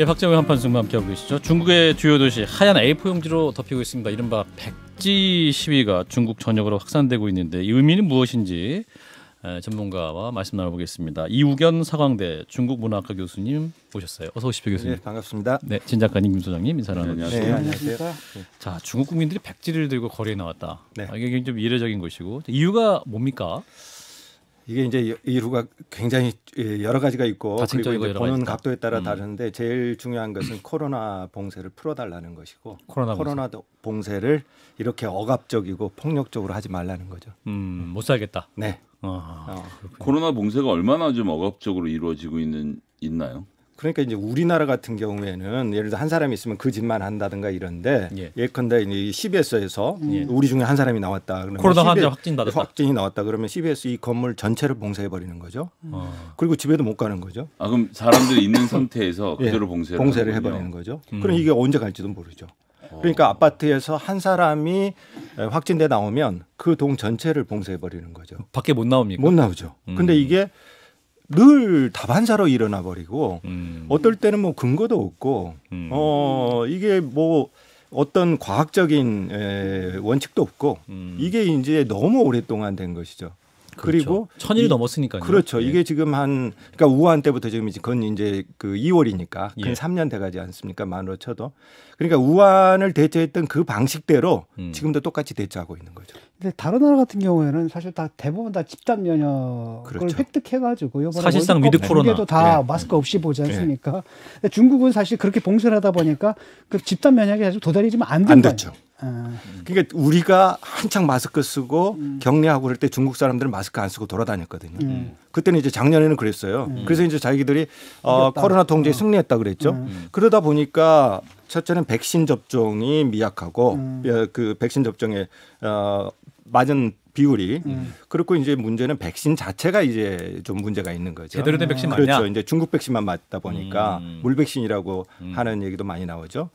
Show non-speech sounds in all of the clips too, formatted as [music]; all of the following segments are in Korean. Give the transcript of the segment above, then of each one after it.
예, 박정우 한판승과 함께하고 계시죠. 중국의 주요 도시 하얀 A4 용지로 덮이고 있습니다. 이른바 백지 시위가 중국 전역으로 확산되고 있는데 이 의미는 무엇인지 전문가와 말씀 나눠보겠습니다. 이우견 사광대 중국문학과 교수님 오셨어요. 어서 오십시오 교수님. 네, 반갑습니다. 네, 진 작가님, 김 소장님 인사 네, 나누겠습니다. 네, 안녕하세요. 네. 자, 중국 국민들이 백지를 들고 거리에 나왔다. 네. 아, 이게 굉장히 좀 이례적인 것이고 이유가 뭡니까? 이게 이제 이유가 굉장히 예, 여러 가지가 있고 그리고 이제 보는 있다. 각도에 따라 음. 다른데 제일 중요한 것은 [clears throat] 코로나 봉쇄를 풀어달라는 것이고 코로나, 코로나 봉쇄. 를 이렇게 억압적이고 폭력적으로 하지 말라는 거죠. 음, 못 살겠다. 네. 아, 어. 코로나 봉쇄가 얼마나 좀 억압적으로 이루어지고 있는 있나요? 그러니까 이제 우리나라 같은 경우에는 예를 들어 한 사람이 있으면 그 집만 한다든가 이런데 예. 컨대 이제 CBS에서 음. 예. 우리 중에 한 사람이 나왔다. 그러면 코로나 환자 확진 나왔다. 확진이 나왔다. 그러면 CBS 이 건물 전체를 봉쇄해 버리는 거죠. 음. 어. 그리고 집에도 못 가는 거죠. 아 그럼 사람들이 있는 상태에서 예. 그대로 예. 봉쇄를, 봉쇄를 해 버리는 거죠. 음. 그럼 이게 언제 갈지도 모르죠. 어. 그러니까 아파트에서 한 사람이 확진돼 나오면 그 동 전체를 봉쇄해 버리는 거죠. 밖에 못 나옵니까? 못 나오죠. 근데 음. 이게 늘다반자로 일어나 버리고 음. 어떨 때는 뭐 근거도 없고 음. 어 이게 뭐 어떤 과학적인 에, 원칙도 없고 음. 이게 이제 너무 오랫동안 된 것이죠. 그렇죠. 그리고 그렇죠. 천일 이, 넘었으니까요. 그렇죠. 예. 이게 지금 한 그러니까 우한 때부터 지금 이제 건 이제 그 2월이니까 근 예. 3년 돼가지 않습니까? 만으로 쳐도 그러니까 우한을 대처했던 그 방식대로 음. 지금도 똑같이 대처하고 있는 거죠. 근데 다른 나라 같은 경우에는 사실 다 대부분 다 집단 면역을 그렇죠. 획득해가지고 이번에 사실상 위드 뭐 코로나 도다 예. 마스크 없이 보지 예. 않습니까? 중국은 사실 그렇게 봉쇄하다 보니까 그 집단 면역이 아직 도달이 좀 안 됐죠. 예. 그러니까 우리가 한창 마스크 쓰고 음. 격리하고 그럴 때 중국 사람들은 마스크 안 쓰고 돌아다녔거든요. 음. 그때는 이제 작년에는 그랬어요. 음. 그래서 이제 자기들이 어, 코로나 통제에 어. 승리했다 그랬죠. 그러다 보니까 첫째는 백신 접종이 미약하고 음. 그 백신 접종에 어, 맞은 비율이 음. 그렇고 이제 문제는 백신 자체가 이제 좀 문제가 있는 거죠. 제대로 된 백신 맞냐? 그렇죠. 이제 중국 백신만 맞다 보니까 음. 물 백신이라고 하는 얘기도 많이 나오죠.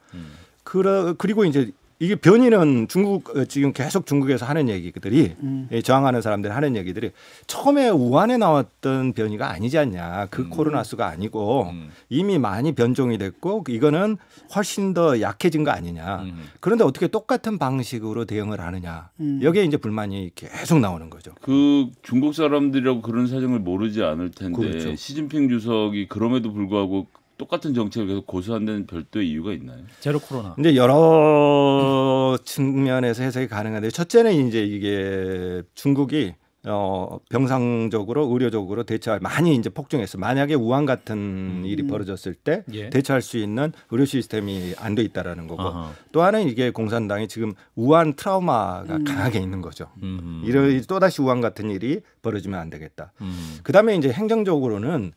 그러, 그리고 이제 이게 변이는 중국 어, 지금 계속 중국에서 하는 얘기들이 음. 예, 저항하는 사람들이 하는 얘기들이 처음에 우한에 나왔던 변이가 아니지 않냐 그 음. 코로나 수가 아니고 음. 이미 많이 변종이 됐고 이거는 훨씬 더 약해진 거 아니냐 음. 그런데 어떻게 똑같은 방식으로 대응을 하느냐 음. 여기에 이제 불만이 계속 나오는 거죠. 그 중국 사람들이라고 그런 사정을 모르지 않을 텐데 그렇죠. 시진핑 주석이 그럼에도 불구하고 똑같은 정책을 계속 고수한다는 별도의 이유가 있나요? 제로 코로나. 근데 여러 측면에서 해석이 가능한데 첫째는 이제 이게 중국이 어, 병상적으로 의료적으로 대처할 많이 이제 폭증했어. 만약에 우한 같은 음. 일이 음. 벌어졌을 때 예. 대처할 수 있는 의료 시스템이 안 돼 있다라는 거고 아하. 또 하나는 이게 공산당이 지금 우한 트라우마가 음. 강하게 있는 거죠. 음. 이런 또 다시 우한 같은 일이 벌어지면 안 되겠다. 음. 그다음에 이제 행정적으로는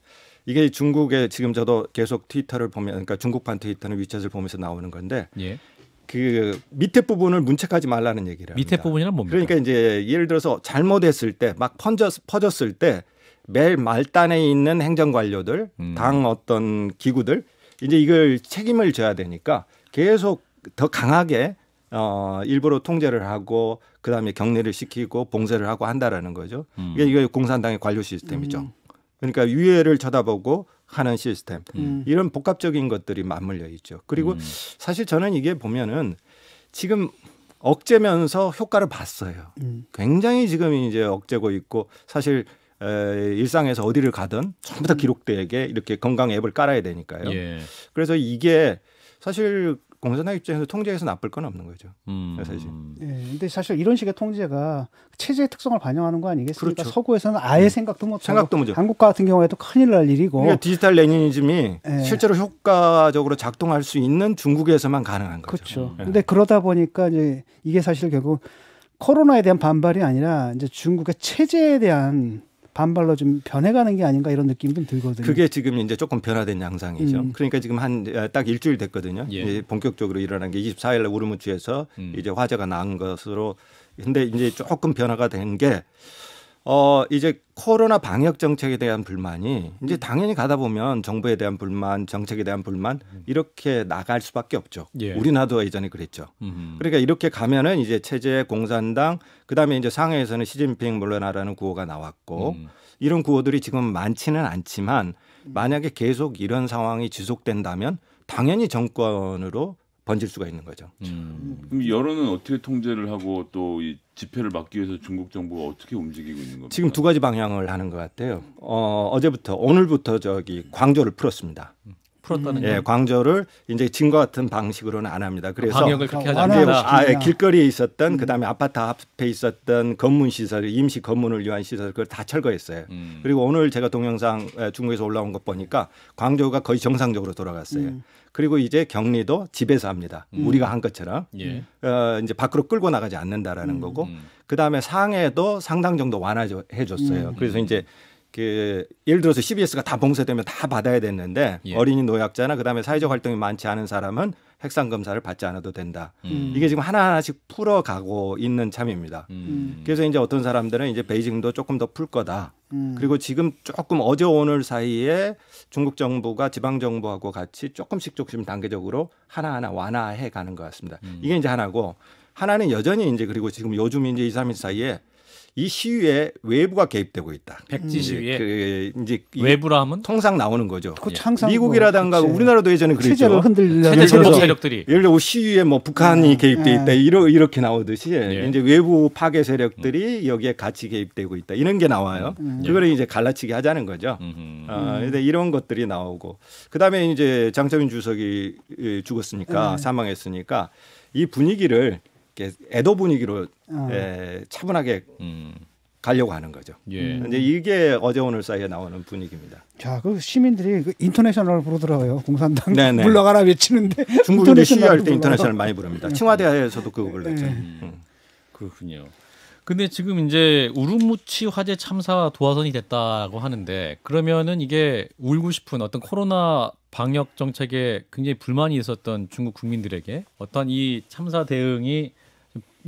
이게 중국의 지금 저도 계속 트위터를 보면 그러니까 중국판 트위터는 위챗을 보면서 나오는 건데 예. 그 밑에 부분을 문책하지 말라는 얘기를 밑에 합니다. 부분이란 뭡니까? 그러니까 이제 예를 들어서 잘못했을 때 막 퍼졌, 을때 매일 말단에 있는 행정관료들 음. 당 어떤 기구들 이제 이걸 책임을 져야 되니까 계속 더 강하게 어, 일부러 통제를 하고 그다음에 격리를 시키고 봉쇄를 하고 한다라는 거죠. 음. 이게 이거 공산당의 관료 시스템이죠. 음. 그러니까 유해를 쳐다보고 하는 시스템 음. 음. 이런 복합적인 것들이 맞물려 있죠. 그리고 음. 사실 저는 이게 보면은 지금 억제면서 효과를 봤어요. 음. 굉장히 지금 이제 억제고 있고 사실 에, 일상에서 어디를 가든 전부 다기록대에게 음. 이렇게 건강 앱을 깔아야 되니까요. 예. 그래서 이게 사실 공산당 입장에서 통제해서 나쁠 건 없는 거죠. 음. 사실. 예, 네, 근데 사실 이런 식의 통제가 체제의 특성을 반영하는 거 아니겠습니까? 그렇죠. 서구에서는 아예 네. 생각도 못 생각도 못 한국 같은 경우에도 큰일 날 일이고. 그 디지털 레니니즘이 네. 실제로 효과적으로 작동할 수 있는 중국에서만 가능한 거죠. 그렇죠. 네. 근데 그러다 보니까 이제 이게 사실 결국 코로나에 대한 반발이 아니라 이제 중국의 체제에 대한 반발로 좀 변해가는 게 아닌가 이런 느낌이 좀 들거든요. 그게 지금 이제 조금 변화된 양상이죠. 음. 그러니까 지금 한 딱 일주일 됐거든요. 예. 본격적으로 일어난 게 24일 날 우르무치에서 음. 이제 화재가 난 것으로 근데 이제 조금 변화가 된게 어 이제 코로나 방역 정책에 대한 불만이 이제 음. 당연히 가다 보면 정부에 대한 불만, 정책에 대한 불만 음. 이렇게 나갈 수밖에 없죠. 예. 우리나라도 예전에 그랬죠. 음흠. 그러니까 이렇게 가면은 이제 체제 공산당 그다음에 이제 상해에서는 시진핑 물러나라는 구호가 나왔고 음. 이런 구호들이 지금 많지는 않지만 음. 만약에 계속 이런 상황이 지속된다면 당연히 정권으로 번질 수가 있는 거죠. 음. 음. 그럼 여론은 어떻게 통제를 하고 또이 집회를 막기 위해서 중국 정부가 어떻게 움직이고 있는 겁니까? 지금 두 가지 방향을 하는 것 같아요. 어, 어제부터 오늘부터 저기 광저를 풀었습니다. 풀었다는 음. 네, 광저를 이제 지금과 같은 방식으로는 안 합니다. 그 그래서 방역을 그렇게 하지 않는다. 아, 예, 길거리에 있었던 음. 그다음에 아파트 앞에 있었던 건문 시설, 임시 건문을 위한 시설 그걸 다 철거했어요. 음. 그리고 오늘 제가 동영상 중국에서 올라온 것 보니까 광저가 거의 정상적으로 돌아갔어요. 음. 그리고 이제 격리도 집에서 합니다. 음. 우리가 한 것처럼 예. 어, 이제 밖으로 끌고 나가지 않는다라는 음. 거고 음. 그 다음에 상해도 상당 정도 완화해 줬어요. 음, 음. 그래서 이제 그 예를 들어서 CBS가 다 봉쇄되면 다 받아야 됐는데 예. 어린이 노약자나 그다음에 사회적 활동이 많지 않은 사람은 핵산 검사를 받지 않아도 된다. 음. 이게 지금 하나하나씩 풀어가고 있는 참입니다. 음. 그래서 이제 어떤 사람들은 이제 베이징도 조금 더 풀 거다. 음. 그리고 지금 조금 어제 오늘 사이에 중국 정부가 지방 정부하고 같이 조금씩 조금씩 단계적으로 하나하나 완화해 가는 것 같습니다. 음. 이게 이제 하나고 하나는 여전히 이제 그리고 지금 요즘 이제 이삼일 사이에 이 시위에 외부가 개입되고 있다. 백지 시위에 음, 그, 이제 외부라 하면 통상 나오는 거죠. 예. 미국이라든가 뭐, 우리나라도 예전에 그랬죠. 체제를 흔들려는 정 세력들이 예를 들어 뭐 시위에 뭐 북한이 음, 개입돼 있다 예. 이러 이렇게 나오듯이 예. 이제 외부 파괴 세력들이 음. 여기에 같이 개입되고 있다 이런 게 나와요. 음. 음. 그거를 이제 갈라치기 하자는 거죠. 음. 어, 근데 이런 것들이 나오고 그다음에 이제 장철민 주석이 예, 죽었으니까 음. 사망했으니까 이 분위기를 이렇게 애도 분위기로 어. 예, 차분하게 음. 가려고 하는 거죠. 예. 이제 이게 어제 오늘 사이에 나오는 분위기입니다. 자, 그 시민들이 그 인터내셔널 부르더라고요. 공산당 네네. 네. 물러가라 외치는데 중국인들 시위할 때 인터내셔널 많이 부릅니다. 네. 청와대에서도 그거 불렀죠. 네. 음. 그렇군요. 근데 지금 이제 우루무치 화재 참사 도화선이 됐다고 하는데 그러면은 이게 울고 싶은 어떤 코로나 방역 정책에 굉장히 불만이 있었던 중국 국민들에게 어떤 이 참사 대응이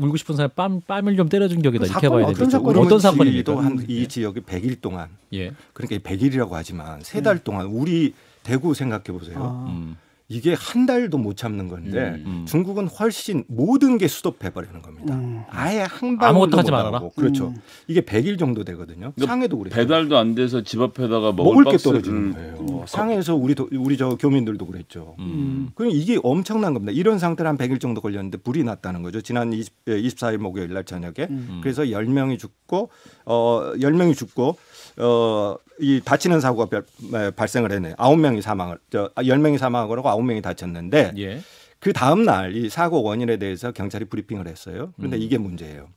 울고 싶은 사람 뺨 뺨을 좀 때려준 격이다 이렇게 봐야 되죠 어떤, 어떤 사건이도 한이 예. 지역이 100일 동안. 예. 그러니까 100일이라고 하지만 세달 음. 동안 우리 대구 생각해 보세요. 아. 음. 이게 한 달도 못 참는 건데 음. 음. 중국은 훨씬 모든 게 수도해 버리는 겁니다. 음. 아예 한 방울도 하지 말아라. 그렇죠. 음. 이게 100일 정도 되거든요. 그러니까 상해도 그랬죠. 배달도 안 돼서 집 앞에다가 먹을, 먹을 게 떨어지는 음, 거예요. 뭐 상해에서 우리 도, 우리 저 교민들도 그랬죠. 음. 그럼 이게 엄청난 겁니다. 이런 상태로 한 100일 정도 걸렸는데 불이 났다는 거죠. 지난 20, 24일 예, 목요일 날 저녁에 그래서 10명이 죽고 어 10명이 죽고 어 이 다치는 사고가 발, 발생을 했네요. 9명이 사망을 저 10명이 아, 사망하고 아 명이 다쳤는데 예. 그 다음 날 이 사고 원인에 대해서 경찰이 브리핑을 했어요. 그런데 음. 이게 문제예요.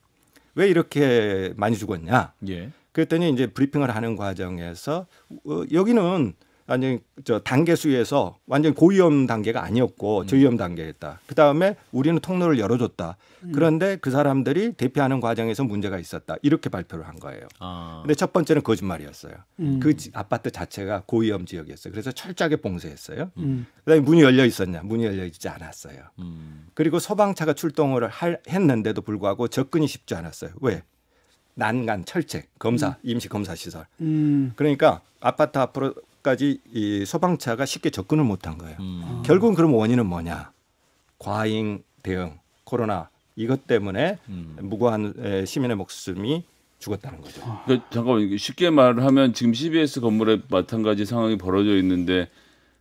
왜 이렇게 많이 죽었냐? 예. 그랬더니 이제 브리핑을 하는 과정에서 어, 여기는 완전저 단계 수에서 위 완전 고위험 단계가 아니었고 음. 저위험 단계였다. 그 다음에 우리는 통로를 열어줬다. 음. 그런데 그 사람들이 대피하는 과정에서 문제가 있었다. 이렇게 발표를 한 거예요. 아. 근데 첫 번째는 거짓말이었어요. 음. 그 아파트 자체가 고위험 지역이었어요. 그래서 철저하게 봉쇄했어요. 음. 그다음에 문이 열려 있었냐? 문이 열려 있지 않았어요. 음. 그리고 소방차가 출동을 할, 했는데도 불구하고 접근이 쉽지 않았어요. 왜? 난간 철책 검사 음. 임시 검사 시설. 음. 그러니까 아파트 앞으로 까지 이소방차가 쉽게 접근을 못한 거예요. 음. 아. 결국은 그럼 원인은 뭐냐? 과잉 대응, 코로나 이것 때문에 음. 무고한 시민의 목숨이 죽었다는 거죠. 그러니까 잠깐만 쉽게 말하면 지금 CBS 건물에 마찬가지 상황이 벌어져 있는데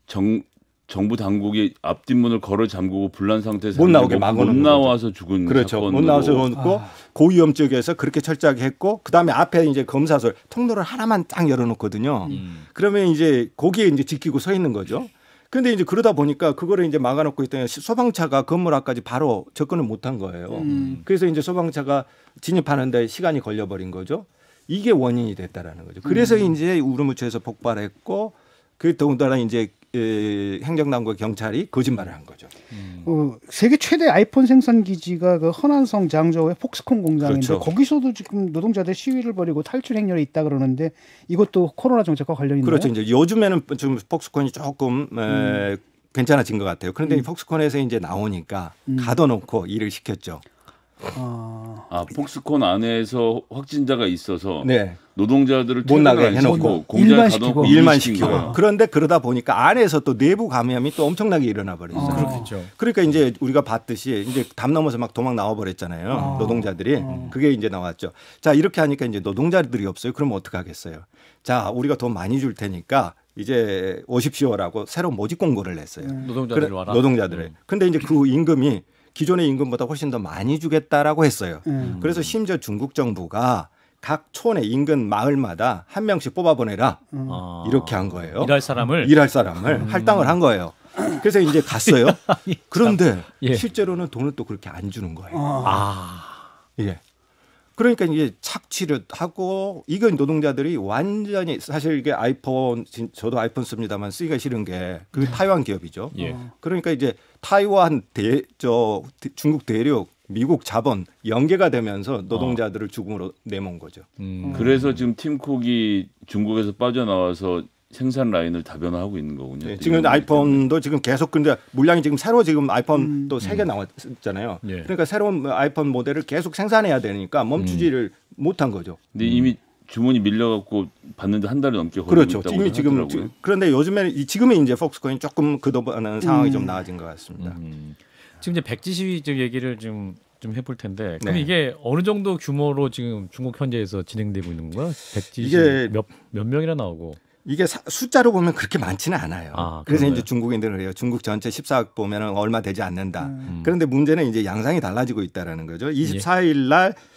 정 정부 당국이 앞뒷문을 걸어 잠그고 불난 상태에서 못 나오게 막못 나와서 거죠. 죽은 그렇죠. 사건못 나와서 죽었고 아. 고위험 쪽에서 그렇게 철저하게 했고 그다음에 앞에 이제 검사소 통로를 하나만 딱 열어놓거든요. 음. 그러면 이제 거기에 이제 지키고 서 있는 거죠. 근데 이제 그러다 보니까 그거를 이제 막아놓고 있던 소방차가 건물 앞까지 바로 접근을 못한 거예요. 음. 그래서 이제 소방차가 진입하는데 시간이 걸려버린 거죠. 이게 원인이 됐다라는 거죠. 그래서 음. 이제 우르무초에서 폭발했고 그 더군다나 이제 행정당국과 경찰이 거짓말을 한 거죠. 음. 어, 세계 최대 아이폰 생산 기지가 그 허난성 장저의 폭스콘 공장인데 그렇죠. 거기서도 지금 노동자들 시위를 벌이고 탈출 행렬이 있다 그러는데 이것도 코로나 정책과 관련이 있나요? 그렇죠. 이제 요즘에는 좀 폭스콘이 조금 음. 에, 괜찮아진 것 같아요. 그런데 음. 폭스콘에서 이제 나오니까 음. 가둬놓고 일을 시켰죠. 아. 아 폭스콘 안에서 확진자가 있어서 네. 노동자들을 못 나게 해놓고 공 시키고 일만 시키고 그런데 그러다 보니까 안에서 또 내부 감염이 또 엄청나게 일어나 버렸어요. 아, 그렇겠죠. 그러니까 이제 우리가 봤듯이 이제 담 넘어서 막 도망 나와 버렸잖아요. 아, 노동자들이 아. 음. 그게 이제 나왔죠. 자 이렇게 하니까 이제 노동자들이 없어요. 그럼 어떻게 하겠어요? 자 우리가 돈 많이 줄 테니까 이제 오십시오라고 새로 모집 공고를 냈어요. 음. 네. 노동자들 와라. 노동자들을. 음. 근데 이제 그 임금이 기존의 임금보다 훨씬 더 많이 주겠다라고 했어요. 음. 그래서 심지어 중국 정부가 각 촌의 인근 마을마다 한 명씩 뽑아보내라 음. 아. 이렇게 한 거예요. 일할 사람을 일할 사람을 음. 할당을 한 거예요. 그래서 이제 갔어요. [laughs] 아, 예. 그런데 예. 실제로는 돈을 또 그렇게 안 주는 거예요. 아. 아. 예. 그러니까 이제 착취를 하고 이건 노동자들이 완전히 사실 이게 아이폰 저도 아이폰 씁니다만 쓰기가 싫은 게그 네. 타이완 기업이죠. 예. 어. 그러니까 이제 타이완 대, 저 중국 대륙 미국 자본 연계가 되면서 아. 노동자들을 죽음으로 내몬 거죠. 음. 음. 그래서 지금 팀쿡이 중국에서 빠져나와서 생산 라인을 다변화하고 있는 거군요. 네, 지금 아이폰도 지금 계속 근데 물량이 지금 새로 지금 아이폰 음. 또세개 음. 나왔잖아요. 예. 그러니까 새로운 아이폰 모델을 계속 생산해야 되니까 멈추지를 음. 못한 거죠. 근데 이미 음. 주문이 밀려갖고 받는데 한 달이 넘게 걸리고 그렇죠. 이미 지금 하 그런데 요즘에는 지금은 이제 폭스콘이 조금 그도보안는 음. 상황이 음. 좀 나아진 것 같습니다. 음. 지금 이제 백지 시위 쪽 얘기를 좀 좀 해볼 텐데 그럼 네. 이게 어느 정도 규모로 지금 중국 현지에서 진행되고 있는 거야? 백지 시위 몇, 몇 명이나 나오고? 이게 사, 숫자로 보면 그렇게 많지는 않아요. 아, 그래서 이제 중국인들은 그래요. 중국 전체 14억 보면은 얼마 되지 않는다. 음. 그런데 문제는 이제 양상이 달라지고 있다라는 거죠. 24일 예. 날 예.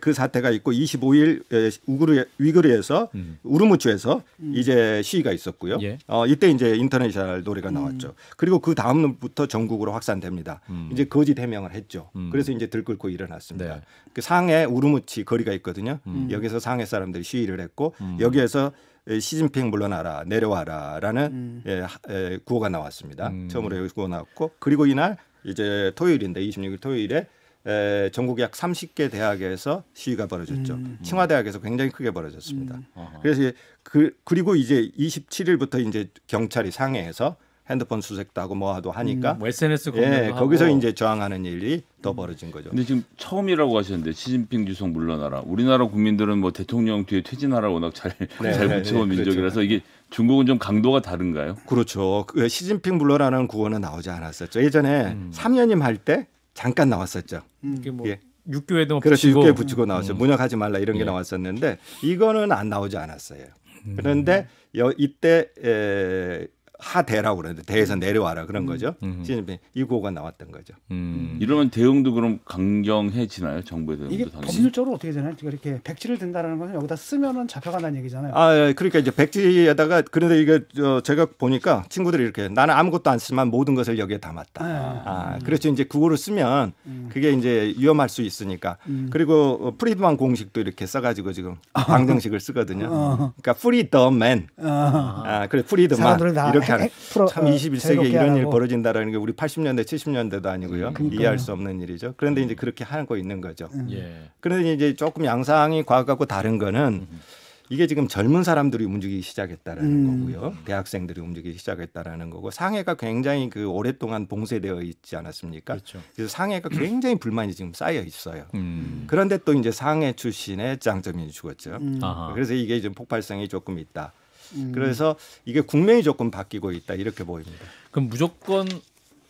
그 사태가 있고 25일 우그르 위그르에서 음. 우르무치에서 음. 이제 시위가 있었고요. 예. 어, 이때 이제 인터내셔널 노래가 음. 나왔죠. 음. 그리고 그 다음부터 전국으로 확산됩니다. 음. 이제 거짓 해명을 했죠. 음. 그래서 이제 들끓고 일어났습니다. 네. 그 상해 우르무치 거리가 있거든요. 여기서 상해 사람들이 시위를 했고 여기에서 시진핑 물러나라 내려와라라는 예, 예, 구호가 나왔습니다. 처음으로 구호 나왔고 그리고 이날 이제 토요일인데 26일 토요일에 에, 전국 약 30개 대학에서 시위가 벌어졌죠. 음.清华대학에서 음. 굉장히 크게 벌어졌습니다. 음. 그래서 그 그리고 이제 27일부터 이제 경찰이 상해해서 핸드폰 수색도 하고 뭐하도 하니까 음, SNS 뭐 예, 거기서 이제 저항하는 일이 더 음. 벌어진 거죠. 근데 지금 처음이라고 하셨는데 시진핑 주석 물러나라. 우리나라 국민들은 뭐 대통령 뒤에 퇴진하라 워낙 잘잘 네, 잘 붙여온 네, 네, 그렇죠. 민족이라서 그렇죠. 이게 중국은 좀 강도가 다른가요? 그렇죠. 그 시진핑 물러나는 구호는 나오지 않았었죠. 예전에 음. 3년임 할때 잠깐 나왔었죠. 음. 이게 뭐 예. 육교에도 그렇죠. 붙이고. 육교에 붙이고 나왔어요. 음. 문역하지 말라 이런 게 예. 나왔었는데 이거는 안 나오지 않았어요. 음. 그런데 여, 이때 에, 하대라고 그러는데 대에서 음. 내려와라 그런 음. 거죠. 음. 음. 시진핑 이 구호가 나왔던 거죠. 음. 이러면 대응도 그럼 강경해지나요? 정부에 대응도 이게 당연히? 법률적으로 어떻게 되나요? 그러니까 이렇게 백지를 든다는 것은 여기다 쓰면은 잡혀간다는 얘기잖아요. 아 예, 그러니까 이제 백지에다가 그런데 이게 제가 보니까 친구들이 이렇게 나는 아무것도 안 쓰지만 모든 것을 여기에 담았다. 아, 아 음. 그렇죠. 이제 구호를 쓰면 그게 이제 위험할 수 있으니까 그리고 어, 프리드만 공식도 이렇게 써가지고 지금 [laughs] 방정식을 쓰거든요. 어. 그러니까 프리더맨. 어. 아 그래 프리드만 이렇게 참, 참 21세기에 어, 이런 일이 벌어진다라는 게 우리 80년대 70년대도 아니고요. 그러니까요. 이해할 수 없는 일이죠. 그런데 이제 그렇게 하고 있는 거죠. 음. 예. 그런데 이제 조금 양상이 과거하고 다른 거는 음. 이게 지금 젊은 사람들이 움직이기 시작했다라는 음. 거고요. 대학생들이 움직이기 시작했다라는 거고 상해가 굉장히 그 오랫동안 봉쇄되어 있지 않았습니까? 그렇죠. 그래서 상해가 굉장히 불만이 지금 쌓여 있어요. 음. 그런데 또 이제 상해 출신의 장점이 죽었죠. 음. 그래서 이게 좀 폭발성이 조금 있다. 음. 그래서 이게 국면이 조금 바뀌고 있다 이렇게 보입니다. 그럼 무조건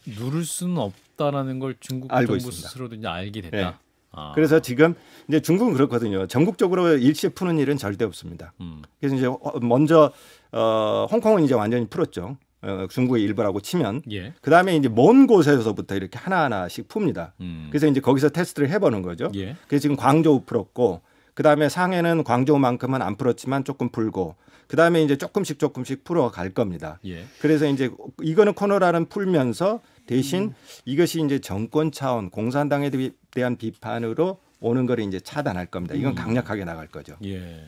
누를 수는 없다라는 걸 중국 알고 정부 있습니다. 스스로도 이제 알게 됐다. 네. 아. 그래서 지금 이제 중국은 그렇거든요. 전국적으로 일시에 푸는 일은 절대 없습니다. 음. 그래서 이제 어, 먼저 어, 홍콩은 이제 완전히 풀었죠. 어, 중국의 일부라고 치면 예. 그 다음에 이제 먼 곳에서부터 이렇게 하나하나씩 풉니다. 음. 그래서 이제 거기서 테스트를 해보는 거죠. 예. 그래서 지금 광저우 풀었고 그 다음에 상해는 광저우만큼은 안 풀었지만 조금 풀고 그 다음에 이제 조금씩 조금씩 풀어갈 겁니다. 예. 그래서 이제 이거는 코너라는 풀면서 대신 음. 이것이 이제 정권 차원 공산당에 대한 비판으로 오는 거를 이제 차단할 겁니다. 이건 음. 강력하게 나갈 거죠. 예.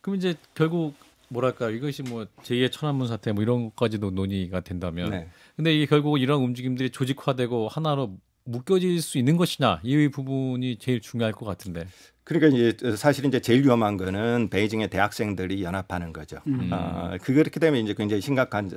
그럼 이제 결국 뭐랄까 이것이 뭐 제2의 천안문 사태 뭐 이런 것까지도 논의가 된다면 네. 근데 이게 결국 이런 움직임들이 조직화되고 하나로 묶여질 수 있는 것이냐 이 부분이 제일 중요할 것 같은데. 그러니까 이제 사실 이제 제일 위험한 거는 베이징의 대학생들이 연합하는 거죠. 음. 어, 그렇게 되면 이제 굉장히 심각한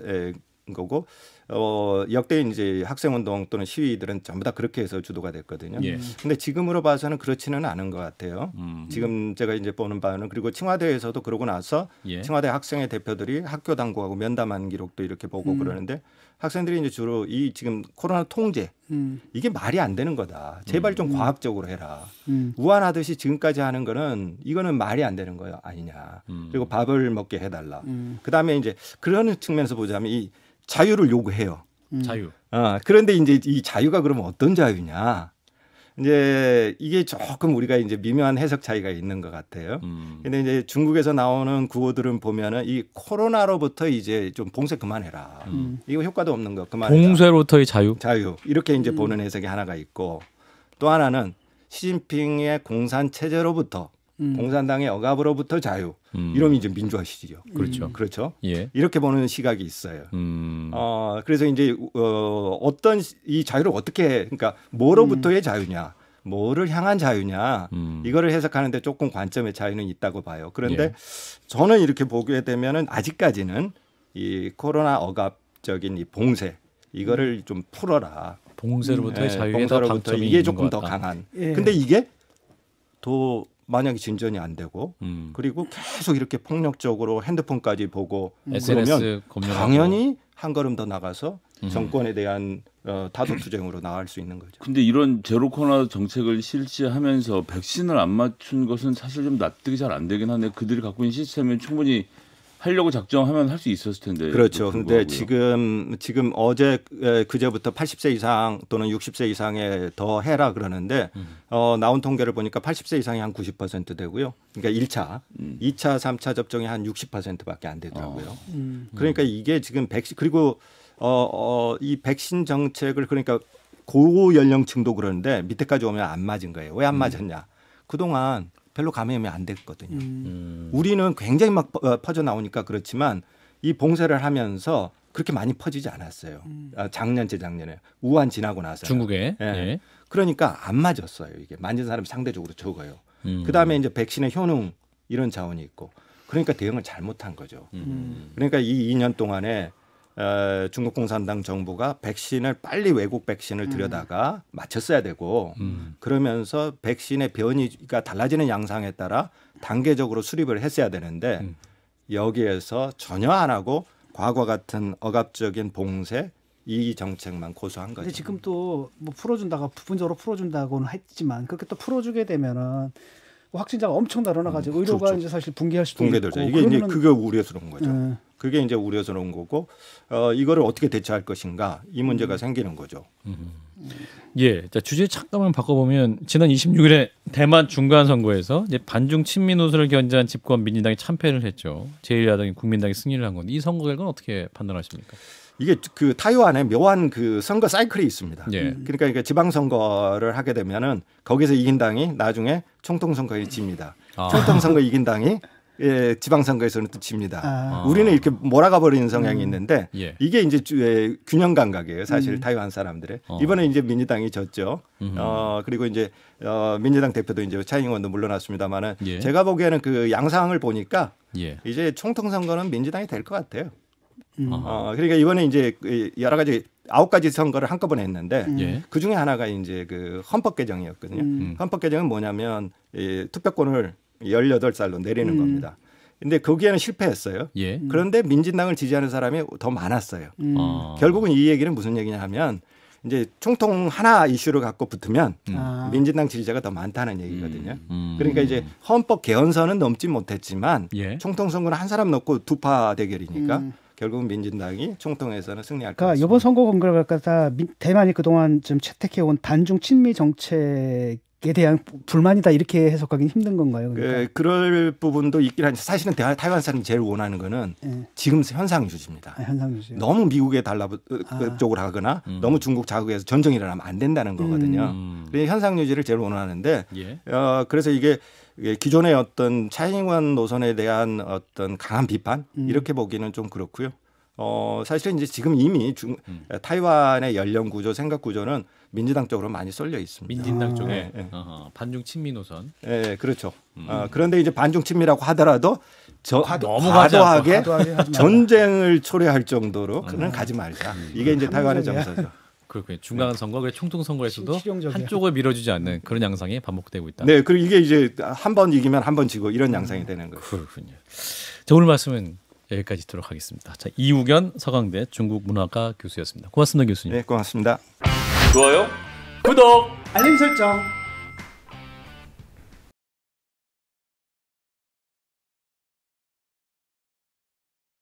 거고 어, 역대 이제 학생 운동 또는 시위들은 전부 다 그렇게 해서 주도가 됐거든요. 예. 근데 지금으로 봐서는 그렇지는 않은 것 같아요. 음. 지금 제가 이제 보는 바는 그리고 청와대에서도 그러고 나서 예. 청와대 학생회 대표들이 학교 당국하고 면담한 기록도 이렇게 보고 음. 그러는데 학생들이 이제 주로 이 지금 코로나 통제 음. 이게 말이 안 되는 거다. 제발 음. 좀 음. 과학적으로 해라. 음. 우한하듯이 지금까지 하는 거는 이거는 말이 안 되는 거예 아니냐. 그리고 밥을 먹게 해달라. 그 다음에 이제 그런 측면에서 보자면 이 자유를 요구해요. 음. 자유. 어, 그런데 이제 이 자유가 그러면 어떤 자유냐? 이제 이게 조금 우리가 이제 미묘한 해석 차이가 있는 것 같아요. 음. 근데 이제 중국에서 나오는 구호들은 보면은 이 코로나로부터 이제 좀 봉쇄 그만해라. 음. 이거 효과도 없는 거 그만해라. 봉쇄로부터의 자유. 자유. 이렇게 이제 음. 보는 해석이 하나가 있고 또 하나는 시진핑의 공산 체제로부터 음. 공산당의 억압으로부터 자유. 음. 이러면 이제 민주화 시지죠 그렇죠. 음. 그렇죠. 예. 이렇게 보는 시각이 있어요. 음. 어, 그래서 이제 어, 어떤 이 자유를 어떻게 그러니까 뭐로부터의 음. 자유냐, 뭐를 향한 자유냐 음. 이거를 해석하는데 조금 관점의 자유는 있다고 봐요. 그런데 예. 저는 이렇게 보게 되면은 아직까지는 이 코로나 억압적인 이 봉쇄 이거를 좀 풀어라. 봉쇄로부터의 네, 자유에 봉쇄로부 이게 조금 더 강한. 예. 근데 이게 또 만약에 진전이 안 되고 음. 그리고 계속 이렇게 폭력적으로 핸드폰까지 보고 그러면 검열하고. 당연히 한 걸음 더 나가서 음. 정권에 대한 어, 다소 투쟁으로 나갈 수 있는 거죠. 근데 이런 제로 코나 정책을 실시하면서 백신을 안 맞춘 것은 사실 좀 납득이 잘 안 되긴 한데 그들이 갖고 있는 시스템은 충분히 하려고 작정하면 할 수 있었을 텐데. 그렇죠. 근데 지금 지금 어제 그제부터 80세 이상 또는 60세 이상에 더 해라 그러는데 음. 어 나온 통계를 보니까 80세 이상이 한 90% 되고요. 그러니까 1차, 음. 2차, 3차 접종이 한 60%밖에 안 되더라고요. 어. 음. 그러니까 음. 이게 지금 백신 그리고 어이 어, 백신 정책을 그러니까 고연령층도 그러는데 밑에까지 오면 안 맞은 거예요. 왜안 음. 맞았냐? 그동안 별로 감염이 안 됐거든요. 음. 음. 우리는 굉장히 막 어, 퍼져 나오니까 그렇지만 이 봉쇄를 하면서 그렇게 많이 퍼지지 않았어요. 음. 아, 작년 재작년에 우한 지나고 나서 중국에 예. 예. 그러니까 안 맞았어요. 이게 만진 사람이 상대적으로 적어요. 음. 그다음에 이제 백신의 효능 이런 자원이 있고 그러니까 대응을 잘못한 거죠. 음. 음. 그러니까 이 2년 동안에 어, 중국 공산당 정부가 백신을 빨리 외국 백신을 음. 들여다가 음. 맞췄어야 되고 음. 그러면서 백신의 변이가 달라지는 양상에 따라 단계적으로 수립을 했어야 되는데 음. 여기에서 전혀 안 하고 과거 같은 억압적인 봉쇄 이 정책만 고수한 거죠. 지금 또뭐 풀어준다가 부분적으로 풀어준다고는 했지만 그렇게 또 풀어주게 되면은 확진자가 엄청 늘어나가지고 음, 의료가 그렇죠. 이제 사실 붕괴할 수도 붕괴되죠. 있고 이게 이제 그게 우려스러운 거죠. 네. 그게 이제 우려스러운 거고 어, 이거를 어떻게 대처할 것인가 이 문제가 음. 생기는 거죠. 음. 예, 자 주제 잠깐만 바꿔보면 지난 26일에 대만 중간 선거에서 이제 반중 친미 노선을 견제한 집권 민주당이 참패를 했죠. 제1야당이 국민당이 승리를 한 건데 이 선거 결과는 어떻게 판단하십니까? 이게 그 타이완에 묘한 그 선거 사이클이 있습니다. 예. 그러니까 이게 지방 선거를 하게 되면은 거기서 이긴 당이 나중에 총통 선거에 집니다. 아. 총통 선거 이긴 당이 예, 지방 선거에서는 또 집니다. 아. 우리는 이렇게 몰아가 버리는 성향이 음. 있는데 예. 이게 이제 예, 균형 감각이에요. 사실 음. 타이완 사람들의 어. 이번에 이제 민주당이 졌죠. 음흠. 어 그리고 이제 어 민주당 대표도 이제 차이잉원도 물러났습니다만은 예. 제가 보기에는 그 양상을 보니까 예. 이제 총통 선거는 민주당이 될 것 같아요. 음. 어, 그러니까 이번에 이제 그 여러 가지 아홉 가지 선거를 한꺼번에 했는데 음. 예. 그 중에 하나가 이제 그 헌법 개정이었거든요. 음. 음. 헌법 개정은 뭐냐면 이 투표권을 열여덟 살로 내리는 음. 겁니다. 근데 거기에는 실패했어요. 예. 음. 그런데 민진당을 지지하는 사람이 더 많았어요. 아. 결국은 이 얘기는 무슨 얘기냐 하면 이제 총통 하나 이슈를 갖고 붙으면 음. 아. 민진당 지지자가 더 많다는 얘기거든요. 음. 음. 그러니까 이제 헌법 개헌선은 넘지 못했지만 예. 총통 선거는 한 사람 넣고 두파 대결이니까 결국은 민진당이 총통에서는 승리할 까 것같습니다. 이번 선거 공격을 갖다 대만이 그동안 좀 채택해온 단중 친미 정책 에 대한 불만이다 이렇게 해석하기 힘든 건가요? 그 그러니까? 예, 그럴 부분도 있긴 한데 사실은 대한 타이완 사람이 제일 원하는 거는 예. 지금 현상 유지입니다. 아, 현상 유지. 너무 미국에 달라 붙 그 아. 쪽으로 가거나 음. 너무 중국 자국에서 전쟁이 일어나면 안 된다는 거거든요. 음. 그래서 현상 유지를 제일 원하는데 예. 어, 그래서 이게 기존의 어떤 차이잉원 노선에 대한 어떤 강한 비판 음. 이렇게 보기는 좀 그렇고요. 어 사실은 이제 지금 이미 중 음. 타이완의 연령 구조 생각 구조는 민주당 쪽으로 많이 쏠려 있습니다. 민진당 아. 쪽에 네, 네. 반중 친미 노선. 예, 네, 그렇죠. 음. 어, 그런데 이제 반중 친미라고 하더라도 저 과도, 너무 과도하게, 전쟁을 초래할 정도로 그는 음. 가지 말자. 음. 이게 이제 음. 타이완의 정서죠. 그렇군요. 중간 네. 선거, 그 총통 선거에서도 한쪽을 밀어주지 않는 음. 그런 양상이 반복되고 있다. 네, 그리고 이게 이제 한 번 이기면 한 번 지고 이런 양상이 음, 되는 거예요. 그렇군요. 자, 오늘 말씀은 여기까지 듣도록 하겠습니다. 자, 이우견 서강대 중국 문화과 교수였습니다. 고맙습니다, 교수님. 네, 고맙습니다. 좋아요, 구독, 알림 설정.